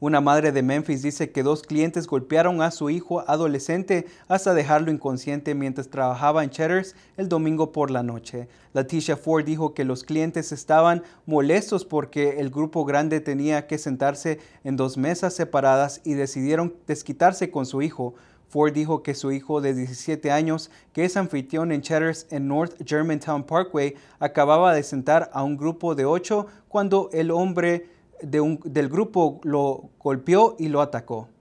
Una madre de Memphis dice que dos clientes golpearon a su hijo adolescente hasta dejarlo inconsciente mientras trabajaba en Cheddar's el domingo por la noche. Leticia Ford dijo que los clientes estaban molestos porque el grupo grande tenía que sentarse en dos mesas separadas y decidieron desquitarse con su hijo. Ford dijo que su hijo de 17 años, que es anfitrión en Cheddar's en North Germantown Parkway, acababa de sentar a un grupo de ocho cuando el hombre del grupo lo golpeó y lo atacó.